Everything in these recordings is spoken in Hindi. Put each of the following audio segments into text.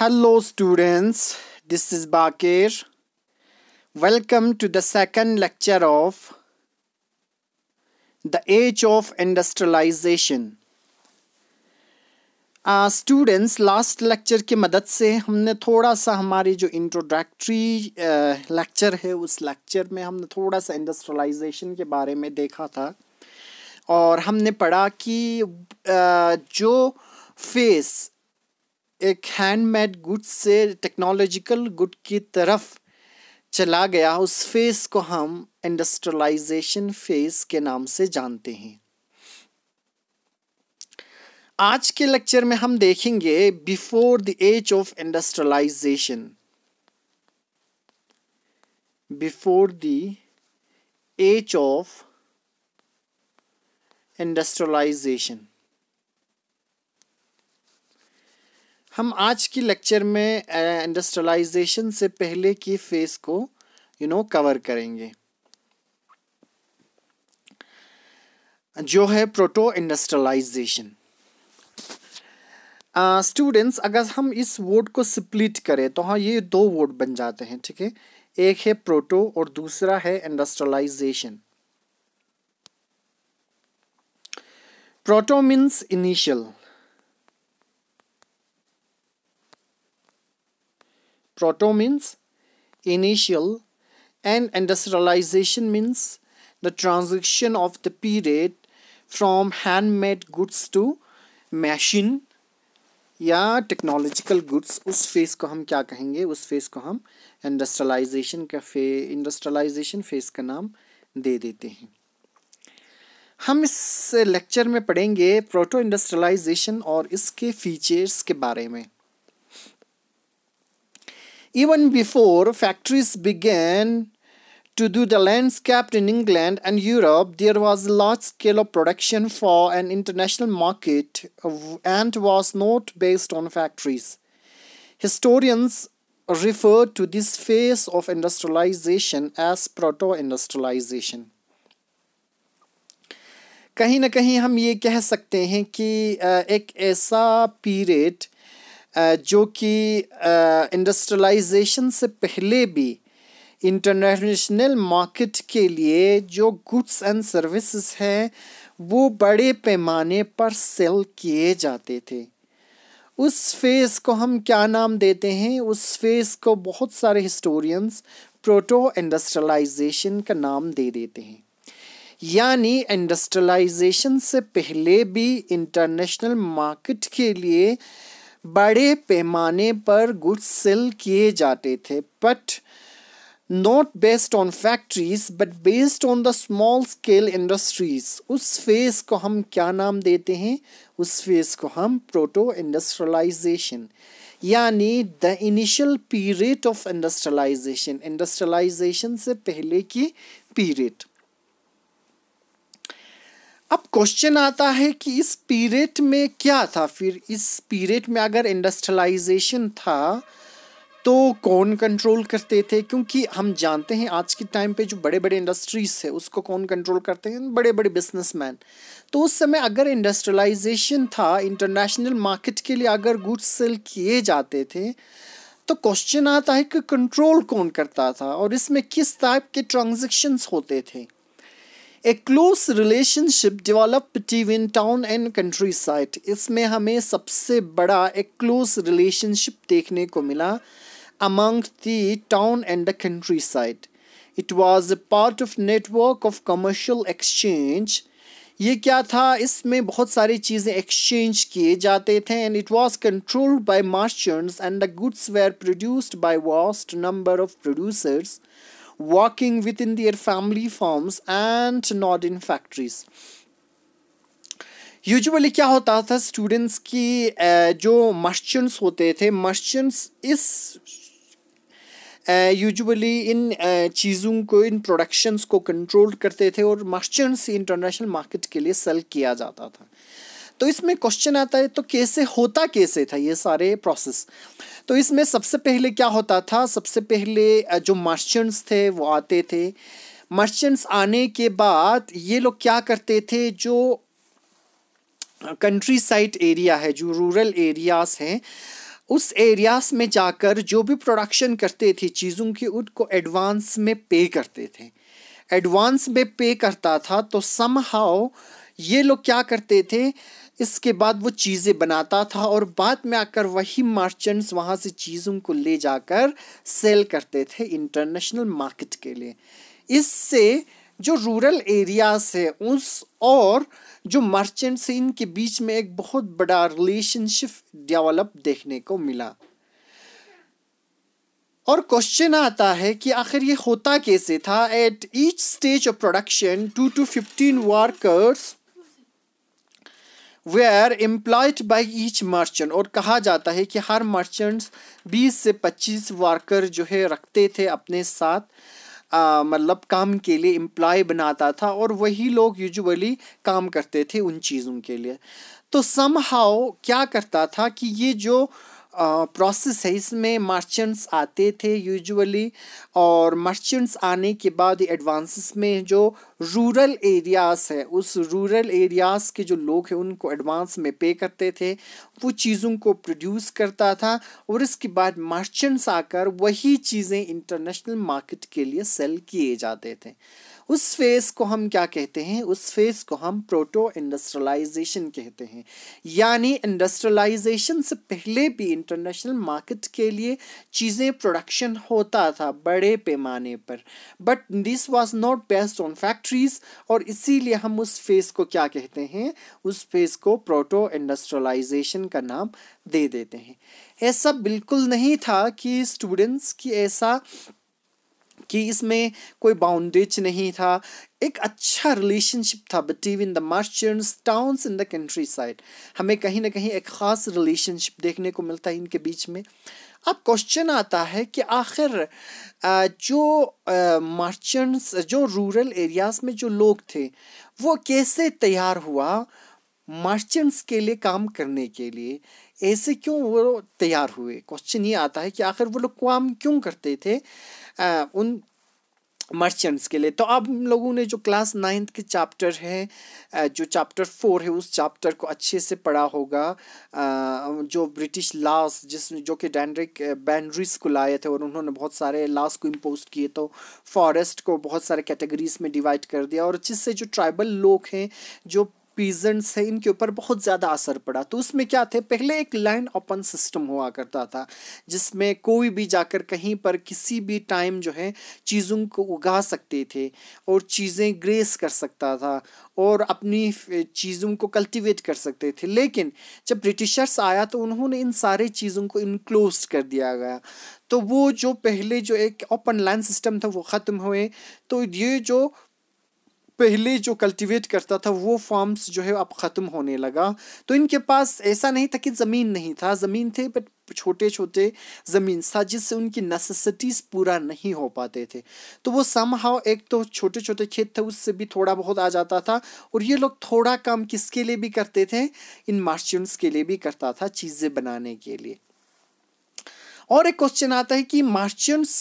Hello students, this is Bakir. Welcome to the second lecture of The Age of Industrialization. Students last lecture की मदद से हमने थोड़ा सा हमारी जो इंट्रोडक्टरी लेक्चर uh, है उस लेक्चर में हमने थोड़ा सा इंडस्ट्रियलाइजेशन के बारे में देखा था और हमने पढ़ा कि uh, जो फेस एक हैंडमेड गुड से टेक्नोलॉजिकल गुड की तरफ चला गया उस फेज़ को हम इंडस्ट्रियलाइजेशन फेज़ के नाम से जानते हैं आज के लेक्चर में हम देखेंगे before the age of industrialization before the age of industrialization हम आज की लेक्चर में इंडस्ट्रियलाइजेशन से पहले की फेस को यू नो कवर करेंगे जो है प्रोटो इंडस्ट्रियलाइजेशन स्टूडेंट्स अगर हम इस वर्ड को स्प्लिट करें तो हाँ ये दो वर्ड बन जाते हैं ठीक है एक है प्रोटो और दूसरा है industrialization proto means initial proto means initial and industrialization means the transition of the period from handmade goods to machine या टेक्नोलॉजिकल गुड्स उस फेज़ को हम क्या कहेंगे उस फेज़ को हम इंडस्ट्रलाइजेशन का फे इंडस्ट्रलाइजेशन फेज़ का नाम दे देते हैं हम इस लेक्चर में पढ़ेंगे प्रोटो इंडस्ट्रलाइजेशन और इसके फीचर्स के बारे में Even before factories began to do the landscape in England and Europe, there was large scale of production for an international market uh, and was not based on factories. Historians refer to this phase of industrialization as proto industrialization. कहीं ना कहीं हम ये कह सकते हैं कि uh, एक ऐसा पीरियड जो कि इंडस्ट्रियलाइजेशन से पहले भी इंटरनेशनल मार्केट के लिए जो गुड्स एंड सर्विसेज हैं वो बड़े पैमाने पर सेल किए जाते थे उस फेज़ को हम क्या नाम देते हैं उस फेज़ को बहुत सारे हिस्टोरियंस प्रोटो इंडस्ट्रियलाइजेशन का नाम दे देते हैं यानी इंडस्ट्रियलाइजेशन से पहले भी इंटरनेशनल मार्केट के लिए बड़े पैमाने पर गुड्स सेल किए जाते थे but not based on factories but based on the small scale industries उस फेज़ को हम क्या नाम देते हैं उस फेज़ को हम प्रोटो इंडस्ट्रलाइजेशन यानी the initial period of industrialization industrialization से पहले की पीरियड अब क्वेश्चन आता है कि इस पीरियड में क्या था फिर इस पीरियड में अगर इंडस्ट्रियलाइजेशन था तो कौन कंट्रोल करते थे क्योंकि हम जानते हैं आज के टाइम पे जो बड़े बड़े इंडस्ट्रीज है उसको कौन कंट्रोल करते हैं बड़े बड़े बिजनेसमैन तो उस समय अगर इंडस्ट्रियलाइजेशन था इंटरनेशनल मार्केट के लिए अगर गुड्स सेल किए जाते थे तो क्वेश्चन आता है कि कंट्रोल कौन करता था और इसमें किस टाइप के ट्रांजेक्शन्स होते थे a close relationship develop between town and countryside इसमें हमें सबसे बड़ा एक क्लोज रिलेशनशिप देखने को मिला the town and the countryside it was a part of network of commercial exchange ये क्या था इसमें बहुत सारी चीज़ें एक्सचेंज किए जाते थे and it was controlled by merchants and the goods were produced by vast number of producers working within their family farms and not in factories. Usually क्या होता था स्टूडेंट्स की जो मर्चेंट्स होते थे मर्चेंट्स इस यूजुअली इन चीज़ों को इन प्रोडक्शंस को कंट्रोल करते थे और मर्चेंट्स इंटरनेशनल मार्केट के लिए सेल किया जाता था तो इसमें क्वेश्चन आता है तो कैसे होता कैसे था ये सारे प्रोसेस तो इसमें सबसे पहले क्या होता था सबसे पहले जो मर्चेंट्स थे वो आते थे मर्चेंट्स आने के बाद ये लोग क्या करते थे जो कंट्री साइड एरिया है जो रूरल एरियाज़ हैं उस एरियाज़ में जाकर जो भी प्रोडक्शन करते थे चीज़ों की उनको एडवांस में पे करते थे एडवांस में पे करता था तो सम हाउ ये लोग क्या करते थे इसके बाद वो चीज़ें बनाता था और बाद में आकर वही मर्चेंट्स वहाँ से चीज़ों को ले जाकर सेल करते थे इंटरनेशनल मार्केट के लिए इससे जो रूरल एरियाज़ है उस और जो मर्चेंट्स हैं इनके बीच में एक बहुत बड़ा रिलेशनशिप डेवलप देखने को मिला और क्वेश्चन आता है कि आखिर ये होता कैसे था at each stage of production two to fifteen workers were employed by each merchant और कहा जाता है कि हर मर्चेंट्स 20 से 25 वर्कर जो है रखते थे अपने साथ मतलब काम के लिए एम्प्लॉय बनाता था और वही लोग यूजुअली काम करते थे उन चीज़ों के लिए तो सम हाउ क्या करता था कि ये जो प्रोसेस है इसमें मर्चेंट्स आते थे यूजुअली और मर्चेंट्स आने के बाद एडवांसेस में जो रूरल एरियाज़ है उस रूरल एरियाज़ के जो लोग हैं उनको एडवांस में पे करते थे वो चीज़ों को प्रोड्यूस करता था और इसके बाद मर्चेंट्स आकर वही चीज़ें इंटरनेशनल मार्केट के लिए सेल किए जाते थे उस फेज़ को हम क्या कहते हैं उस फेज़ को हम प्रोटो इंडस्ट्रियलाइजेशन कहते हैं यानी इंडस्ट्रियलाइजेशन से पहले भी इंटरनेशनल मार्केट के लिए चीज़ें प्रोडक्शन होता था बड़े पैमाने पर but this was not based on factories और इसीलिए हम उस फेज़ को क्या कहते हैं उस फेज़ को प्रोटो इंडस्ट्रियलाइजेशन का नाम दे देते हैं ऐसा बिल्कुल नहीं था कि स्टूडेंट्स की ऐसा कि इसमें कोई बाउंडेज नहीं था एक अच्छा रिलेशनशिप था between the merchants towns in the countryside हमें कहीं ना कहीं एक ख़ास रिलेशनशिप देखने को मिलता है इनके बीच में अब क्वेश्चन आता है कि आखिर जो मार्चेंट्स जो रूरल एरियाज़ में जो लोग थे वो कैसे तैयार हुआ मार्चेंट्स के लिए काम करने के लिए ऐसे क्यों वो तैयार हुए क्वेश्चन ये आता है कि आखिर वो लोग काम क्यों करते थे आ, उन मर्चेंट्स के लिए तो अब हम लोगों ने जो क्लास नाइन्थ के चैप्टर है जो चैप्टर फोर है उस चैप्टर को अच्छे से पढ़ा होगा जो ब्रिटिश लॉस जिस जो कि डेंड्रिक बैंड्रीज को लाए थे और उन्होंने बहुत सारे लॉस को इम्पोज किए तो फॉरेस्ट को बहुत सारे कैटेगरीज में डिवाइड कर दिया और जिससे जो ट्राइबल लोग हैं जो पीजेंट है इनके ऊपर बहुत ज़्यादा असर पड़ा तो उसमें क्या थे पहले एक लाइन ओपन सिस्टम हुआ करता था जिसमें कोई भी जाकर कहीं पर किसी भी टाइम जो है चीज़ों को उगा सकते थे और चीज़ें ग्रेस कर सकता था और अपनी चीज़ों को कल्टिवेट कर सकते थे लेकिन जब ब्रिटिशर्स आया तो उन्होंने इन सारे चीज़ों को इनक्लोज कर दिया गया तो वो जो पहले जो एक ओपन लाइन सिस्टम था वो ख़त्म हुए तो ये जो पहले जो कल्टीवेट करता था वो फार्म्स जो है अब ख़त्म होने लगा तो इनके पास ऐसा नहीं था कि ज़मीन नहीं था ज़मीन थे बट छोटे छोटे ज़मीन था जिससे उनकी नेसेसिटीज़ पूरा नहीं हो पाते थे तो वो सम हाव एक तो छोटे छोटे खेत थे उससे भी थोड़ा बहुत आ जाता था और ये लोग थोड़ा काम किसके लिए भी करते थे इन मार्शंस के लिए भी करता था चीज़ें बनाने के लिए और एक क्वेश्चन आता है कि मार्शंस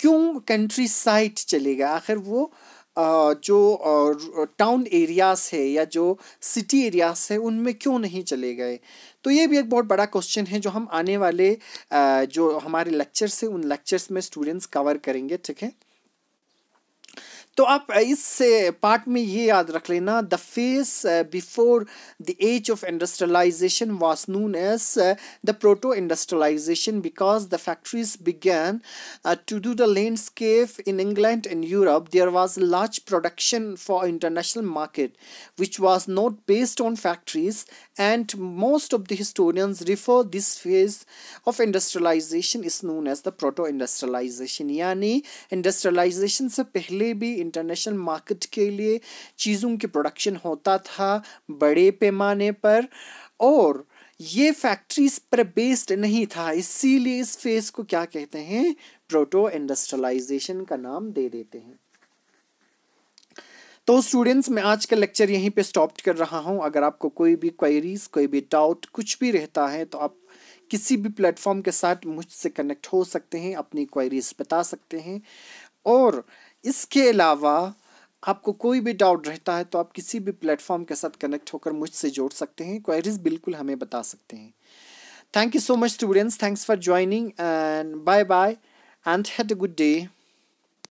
क्यों कंट्री साइड चले गए आखिर वो जो टाउन एरियाज़ है या जो सिटी एरियाज़ है उनमें क्यों नहीं चले गए तो ये भी एक बहुत बड़ा क्वेश्चन है जो हम आने वाले जो हमारे लेक्चर्स है उन लेक्चर्स में स्टूडेंट्स कवर करेंगे ठीक है तो आप इस पार्ट में ये याद रख लेना the phase before the age of industrialization was known as the proto industrialization because the factories began to do the landscape in England and Europe there was large production for international market which was not based on factories and most of the historians refer this phase of industrialization is known as the proto industrialization यानी industrialization से पहले भी इंटरनेशनल मार्केट के लिए चीज़ों की प्रोडक्शन होता था बड़े पैमाने पर और ये फैक्ट्रीज पर बेस्ड नहीं था इसीलिए इस फेज को क्या कहते हैं प्रोटो इंडस्ट्रियलाइजेशन का नाम दे देते हैं तो स्टूडेंट्स मैं आज का लेक्चर यहीं पे स्टॉप कर रहा हूं अगर आपको कोई भी क्वेरीज कोई भी डाउट कुछ भी रहता है तो आप किसी भी प्लेटफॉर्म के साथ मुझसे कनेक्ट हो सकते हैं अपनी क्वेरीज बता सकते हैं और इसके अलावा आपको कोई भी डाउट रहता है तो आप किसी भी प्लेटफॉर्म के साथ कनेक्ट होकर मुझसे जोड़ सकते हैं क्वायरीज बिल्कुल हमें बता सकते हैं thank you so much students thanks for joining and bye bye and had a good day